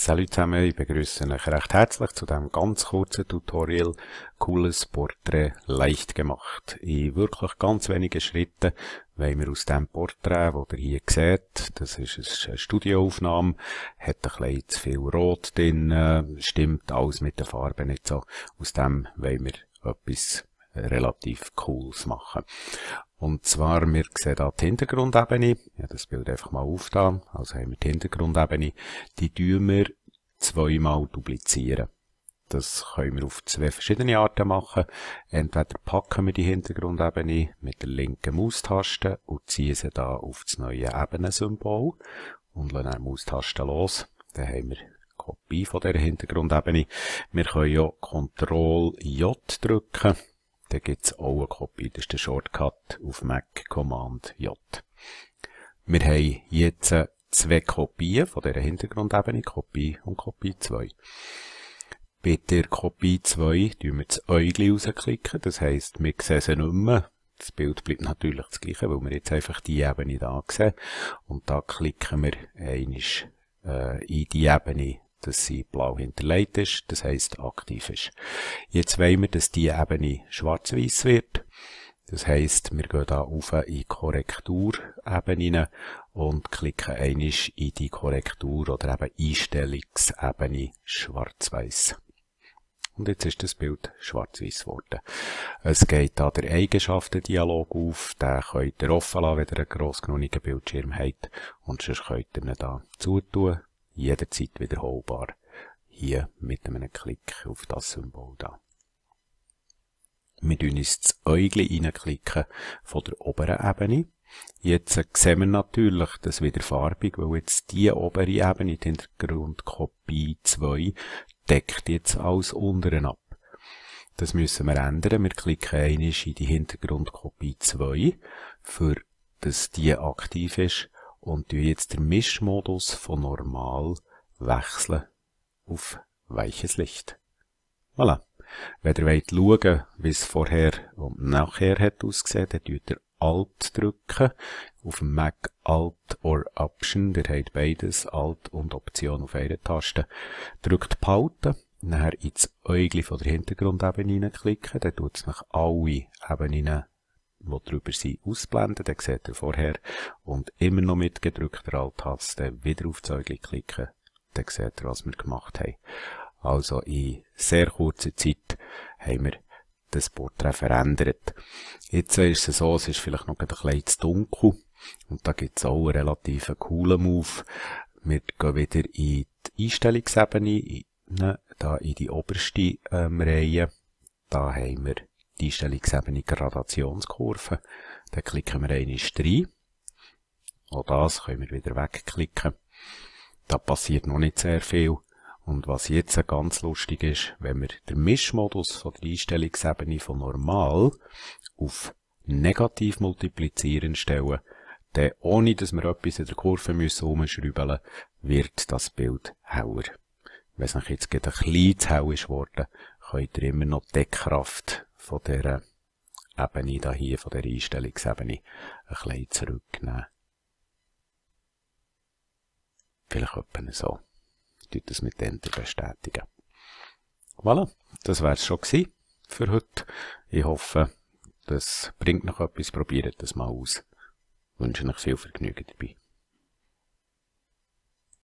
Salut zusammen, ich begrüße euch recht herzlich zu diesem ganz kurzen Tutorial Cooles Porträt leicht gemacht. In wirklich ganz wenigen Schritten wollen wir aus dem Porträt, das ihr hier seht, das ist eine Studioaufnahme, hat ein bisschen zu viel Rot drin, stimmt alles mit den Farben nicht so. Aus dem wollen wir etwas relativ cooles machen. Und zwar, wir sehen da die Hintergrundebene. Ja, das Bild einfach mal auf da. Also haben wir die Hintergrundebene. Die tun wir zweimal duplizieren. Das können wir auf zwei verschiedene Arten machen. Entweder packen wir die Hintergrundebene mit der linken Maustaste und ziehen sie da auf das neue Ebenensymbol und lassen die Maustaste los. Dann haben wir Kopie von der Hintergrundebene. Wir können ja Ctrl J drücken dann gibt es auch eine Kopie. Das ist der Shortcut auf Mac Command J. Wir haben jetzt äh, zwei Kopien von dieser Hintergrundebene, Kopie und Kopie 2. Bei der Kopie 2 tun wir das Äugli rausklicken, das heisst, wir sehen sie nicht mehr. Das Bild bleibt natürlich das gleiche, weil wir jetzt einfach die Ebene hier sehen. Und da klicken wir einmal äh, in die Ebene dass sie blau hinterlegt ist, das heißt aktiv ist. Jetzt wollen wir, dass die Ebene schwarz-weiß wird. Das heißt, wir gehen hier auf in die Korrekturebene und klicken einisch in die Korrektur oder eben Einstellungsebene schwarz-weiß. Und jetzt ist das Bild schwarz-weiß geworden. Es geht hier der Eigenschaften-Dialog auf. Den könnt ihr offen lassen, wenn ihr einen gross Bildschirm habt. Und sonst könnt ihr ihn hier zutun jederzeit wiederholbar. Hier mit einem Klick auf das Symbol da. Wir tun uns das Äugli reinklicken von der oberen Ebene. Jetzt sehen wir natürlich, dass wieder farbig, weil jetzt die obere Ebene, die Hintergrundkopie 2, deckt jetzt alles unteren ab. Das müssen wir ändern. Wir klicken einmal in die Hintergrundkopie 2, für dass die aktiv ist und jetzt den Mischmodus von normal wechseln auf weiches Licht. Voilà. Wenn ihr wollt schauen, wie es vorher und nachher hat ausgesehen, dann drückt ihr Alt drücken. Auf dem Mac Alt or Option, ihr habt beides, Alt und Option auf einer Taste. Drückt Pause, nachher ins Äugli von der Hintergrundebene klicken, dann tut es nach alle Ebenen die drüber sind, ausblenden. Dann seht ihr vorher. Und immer noch mit gedrückter Alt-Taste wieder auf Zeugli klicken. Dann seht ihr, was wir gemacht haben. Also in sehr kurzer Zeit haben wir das Porträt verändert. Jetzt ist es so, es ist vielleicht noch ein bisschen zu dunkel. Und da gibt es auch einen relativ coolen Move. Wir gehen wieder in die Einstellungsebene, in, da in die oberste ähm, Reihe. Da haben wir die Einstellungsebene Gradationskurve. Dann klicken wir eine rein. Auch das können wir wieder wegklicken. Da passiert noch nicht sehr viel. Und was jetzt ganz lustig ist, wenn wir den Mischmodus von der Einstellungsebene von normal auf negativ multiplizieren stellen, dann ohne, dass wir etwas in der Kurve müssen wird das Bild heller. Wenn es euch jetzt gerade ein bisschen zu hell ist worden, könnt ihr immer noch die Deckkraft von dieser Ebene da hier, von dieser Einstellungsebene, ein bisschen zurücknehmen. Vielleicht etwa so. Tut das mit Enter bestätigen. Voilà, das wär's schon gewesen für heute. Ich hoffe, das bringt noch etwas. Probiert das mal aus. Ich wünsche euch viel Vergnügen dabei.